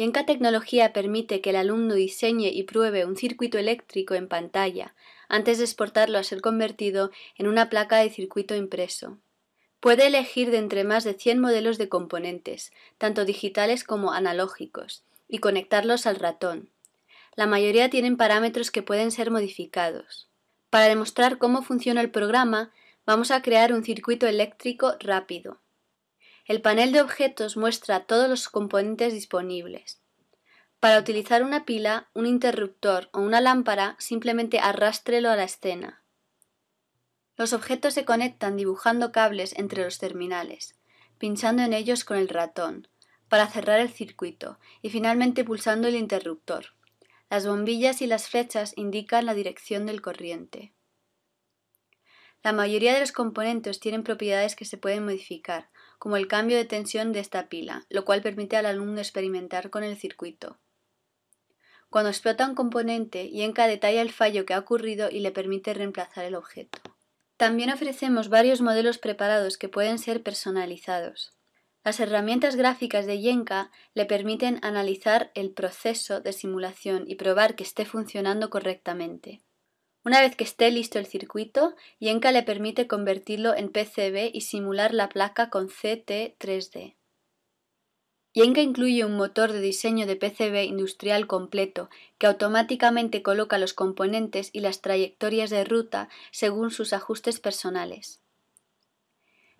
y en tecnología permite que el alumno diseñe y pruebe un circuito eléctrico en pantalla antes de exportarlo a ser convertido en una placa de circuito impreso. Puede elegir de entre más de 100 modelos de componentes, tanto digitales como analógicos, y conectarlos al ratón. La mayoría tienen parámetros que pueden ser modificados. Para demostrar cómo funciona el programa, vamos a crear un circuito eléctrico rápido. El panel de objetos muestra todos los componentes disponibles. Para utilizar una pila, un interruptor o una lámpara, simplemente arrástrelo a la escena. Los objetos se conectan dibujando cables entre los terminales, pinchando en ellos con el ratón, para cerrar el circuito, y finalmente pulsando el interruptor. Las bombillas y las flechas indican la dirección del corriente. La mayoría de los componentes tienen propiedades que se pueden modificar, como el cambio de tensión de esta pila, lo cual permite al alumno experimentar con el circuito. Cuando explota un componente, Yenka detalla el fallo que ha ocurrido y le permite reemplazar el objeto. También ofrecemos varios modelos preparados que pueden ser personalizados. Las herramientas gráficas de Yenka le permiten analizar el proceso de simulación y probar que esté funcionando correctamente. Una vez que esté listo el circuito, Yenka le permite convertirlo en PCB y simular la placa con CT3D. Yenka incluye un motor de diseño de PCB industrial completo que automáticamente coloca los componentes y las trayectorias de ruta según sus ajustes personales.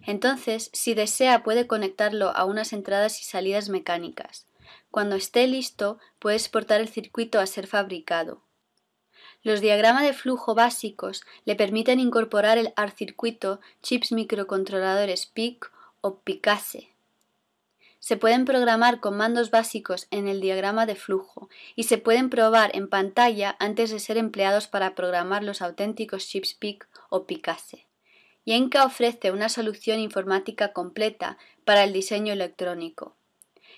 Entonces, si desea, puede conectarlo a unas entradas y salidas mecánicas. Cuando esté listo, puede exportar el circuito a ser fabricado. Los diagramas de flujo básicos le permiten incorporar el al circuito chips microcontroladores PIC o PICASE. Se pueden programar comandos básicos en el diagrama de flujo y se pueden probar en pantalla antes de ser empleados para programar los auténticos chips PIC o PICASE. Yenka ofrece una solución informática completa para el diseño electrónico.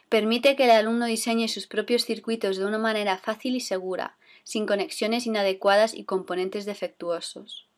Permite que el alumno diseñe sus propios circuitos de una manera fácil y segura, sin conexiones inadecuadas y componentes defectuosos.